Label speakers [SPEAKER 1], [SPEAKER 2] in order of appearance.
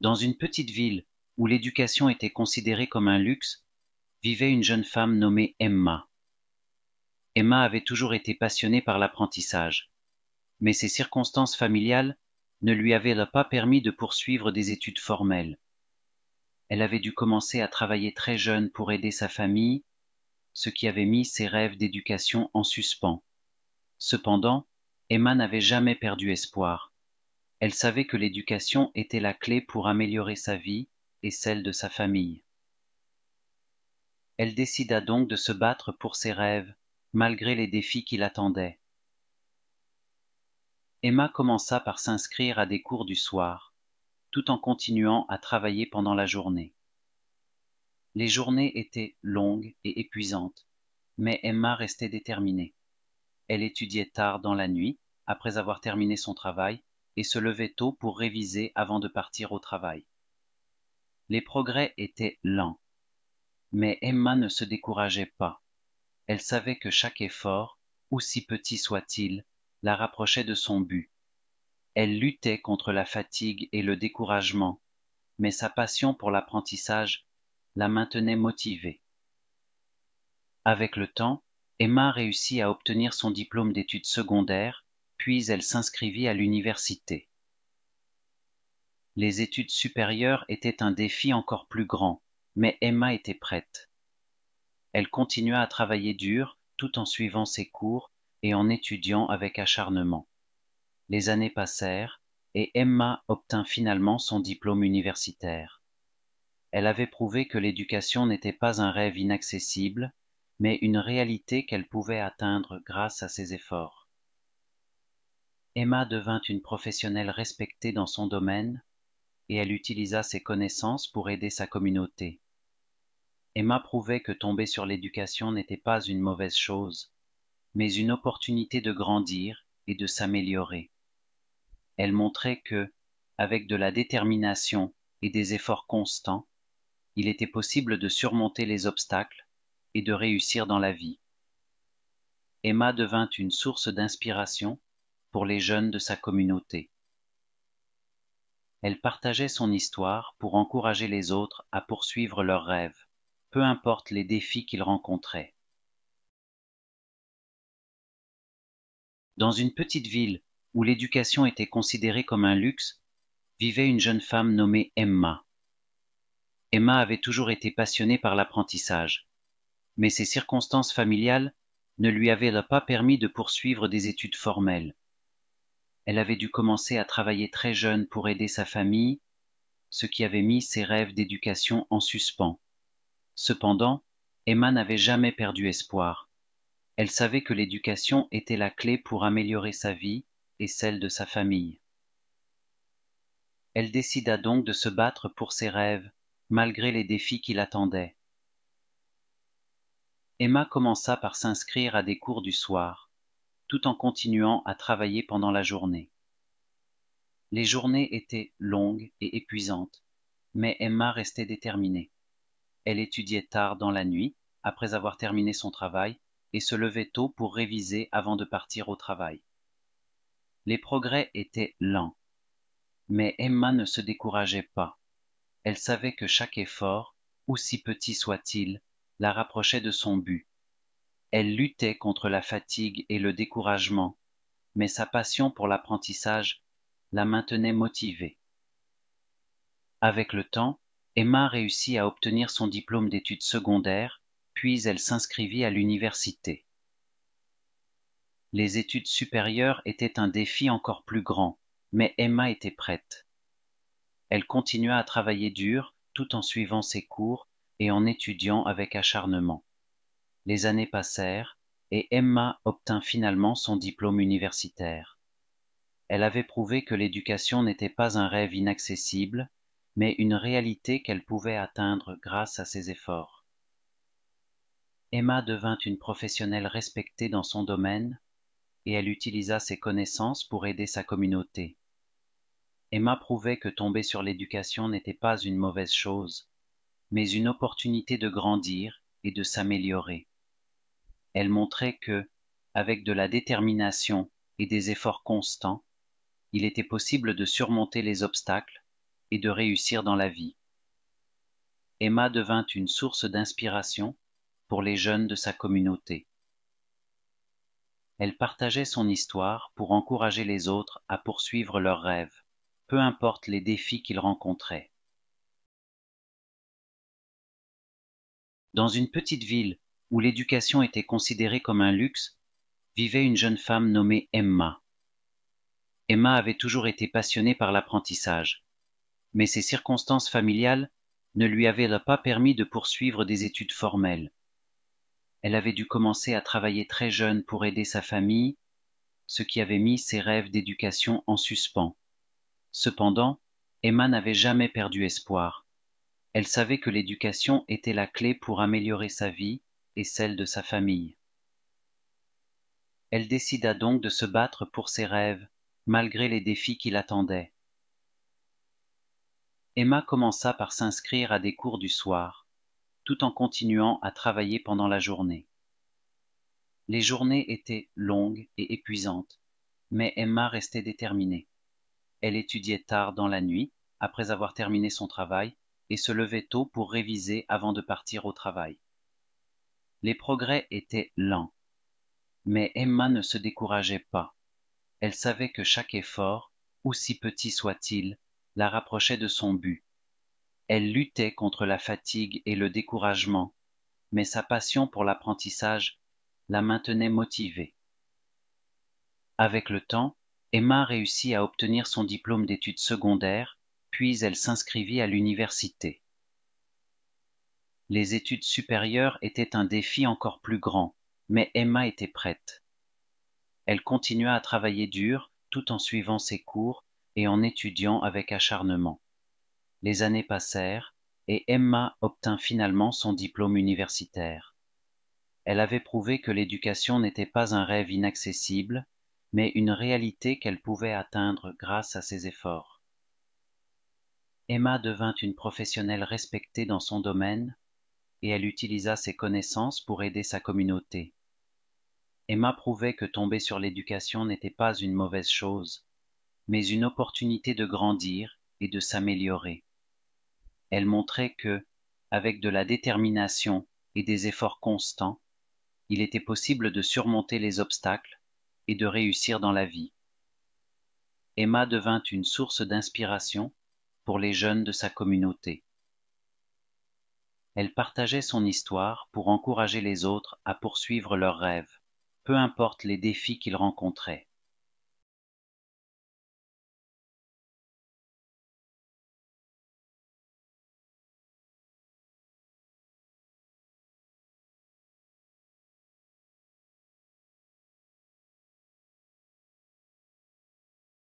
[SPEAKER 1] Dans une petite ville où l'éducation était considérée comme un luxe, vivait une jeune femme nommée Emma. Emma avait toujours été passionnée par l'apprentissage, mais ses circonstances familiales ne lui avaient pas permis de poursuivre des études formelles. Elle avait dû commencer à travailler très jeune pour aider sa famille, ce qui avait mis ses rêves d'éducation en suspens. Cependant, Emma n'avait jamais perdu espoir. Elle savait que l'éducation était la clé pour améliorer sa vie et celle de sa famille. Elle décida donc de se battre pour ses rêves, malgré les défis qui l'attendaient. Emma commença par s'inscrire à des cours du soir, tout en continuant à travailler pendant la journée. Les journées étaient longues et épuisantes, mais Emma restait déterminée. Elle étudiait tard dans la nuit, après avoir terminé son travail, et se levait tôt pour réviser avant de partir au travail. Les progrès étaient lents, mais Emma ne se décourageait pas. Elle savait que chaque effort, aussi petit soit-il, la rapprochait de son but. Elle luttait contre la fatigue et le découragement, mais sa passion pour l'apprentissage la maintenait motivée. Avec le temps, Emma réussit à obtenir son diplôme d'études secondaires puis elle s'inscrivit à l'université. Les études supérieures étaient un défi encore plus grand, mais Emma était prête. Elle continua à travailler dur tout en suivant ses cours et en étudiant avec acharnement. Les années passèrent et Emma obtint finalement son diplôme universitaire. Elle avait prouvé que l'éducation n'était pas un rêve inaccessible, mais une réalité qu'elle pouvait atteindre grâce à ses efforts. Emma devint une professionnelle respectée dans son domaine et elle utilisa ses connaissances pour aider sa communauté. Emma prouvait que tomber sur l'éducation n'était pas une mauvaise chose, mais une opportunité de grandir et de s'améliorer. Elle montrait que, avec de la détermination et des efforts constants, il était possible de surmonter les obstacles et de réussir dans la vie. Emma devint une source d'inspiration pour les jeunes de sa communauté. Elle partageait son histoire pour encourager les autres à poursuivre leurs rêves, peu importe les défis qu'ils rencontraient. Dans une petite ville où l'éducation était considérée comme un luxe, vivait une jeune femme nommée Emma. Emma avait toujours été passionnée par l'apprentissage, mais ses circonstances familiales ne lui avaient pas permis de poursuivre des études formelles. Elle avait dû commencer à travailler très jeune pour aider sa famille, ce qui avait mis ses rêves d'éducation en suspens. Cependant, Emma n'avait jamais perdu espoir. Elle savait que l'éducation était la clé pour améliorer sa vie et celle de sa famille. Elle décida donc de se battre pour ses rêves, malgré les défis qui l'attendaient. Emma commença par s'inscrire à des cours du soir tout en continuant à travailler pendant la journée. Les journées étaient longues et épuisantes, mais Emma restait déterminée. Elle étudiait tard dans la nuit, après avoir terminé son travail, et se levait tôt pour réviser avant de partir au travail. Les progrès étaient lents, mais Emma ne se décourageait pas. Elle savait que chaque effort, aussi petit soit-il, la rapprochait de son but, elle luttait contre la fatigue et le découragement, mais sa passion pour l'apprentissage la maintenait motivée. Avec le temps, Emma réussit à obtenir son diplôme d'études secondaires, puis elle s'inscrivit à l'université. Les études supérieures étaient un défi encore plus grand, mais Emma était prête. Elle continua à travailler dur tout en suivant ses cours et en étudiant avec acharnement les années passèrent et Emma obtint finalement son diplôme universitaire. Elle avait prouvé que l'éducation n'était pas un rêve inaccessible, mais une réalité qu'elle pouvait atteindre grâce à ses efforts. Emma devint une professionnelle respectée dans son domaine et elle utilisa ses connaissances pour aider sa communauté. Emma prouvait que tomber sur l'éducation n'était pas une mauvaise chose, mais une opportunité de grandir et de s'améliorer. Elle montrait que, avec de la détermination et des efforts constants, il était possible de surmonter les obstacles et de réussir dans la vie. Emma devint une source d'inspiration pour les jeunes de sa communauté. Elle partageait son histoire pour encourager les autres à poursuivre leurs rêves, peu importe les défis qu'ils rencontraient. Dans une petite ville où l'éducation était considérée comme un luxe, vivait une jeune femme nommée Emma. Emma avait toujours été passionnée par l'apprentissage, mais ses circonstances familiales ne lui avaient pas permis de poursuivre des études formelles. Elle avait dû commencer à travailler très jeune pour aider sa famille, ce qui avait mis ses rêves d'éducation en suspens. Cependant, Emma n'avait jamais perdu espoir. Elle savait que l'éducation était la clé pour améliorer sa vie et celle de sa famille. Elle décida donc de se battre pour ses rêves, malgré les défis qui l'attendaient. Emma commença par s'inscrire à des cours du soir, tout en continuant à travailler pendant la journée. Les journées étaient longues et épuisantes, mais Emma restait déterminée. Elle étudiait tard dans la nuit, après avoir terminé son travail, et se levait tôt pour réviser avant de partir au travail. Les progrès étaient lents. Mais Emma ne se décourageait pas. Elle savait que chaque effort, aussi petit soit-il, la rapprochait de son but. Elle luttait contre la fatigue et le découragement, mais sa passion pour l'apprentissage la maintenait motivée. Avec le temps, Emma réussit à obtenir son diplôme d'études secondaires, puis elle s'inscrivit à l'université. Les études supérieures étaient un défi encore plus grand, mais Emma était prête. Elle continua à travailler dur tout en suivant ses cours et en étudiant avec acharnement. Les années passèrent et Emma obtint finalement son diplôme universitaire. Elle avait prouvé que l'éducation n'était pas un rêve inaccessible, mais une réalité qu'elle pouvait atteindre grâce à ses efforts. Emma devint une professionnelle respectée dans son domaine et elle utilisa ses connaissances pour aider sa communauté. Emma prouvait que tomber sur l'éducation n'était pas une mauvaise chose, mais une opportunité de grandir et de s'améliorer. Elle montrait que, avec de la détermination et des efforts constants, il était possible de surmonter les obstacles et de réussir dans la vie. Emma devint une source d'inspiration pour les jeunes de sa communauté. Elle partageait son histoire pour encourager les autres à poursuivre leurs rêves, peu importe les défis qu'ils rencontraient.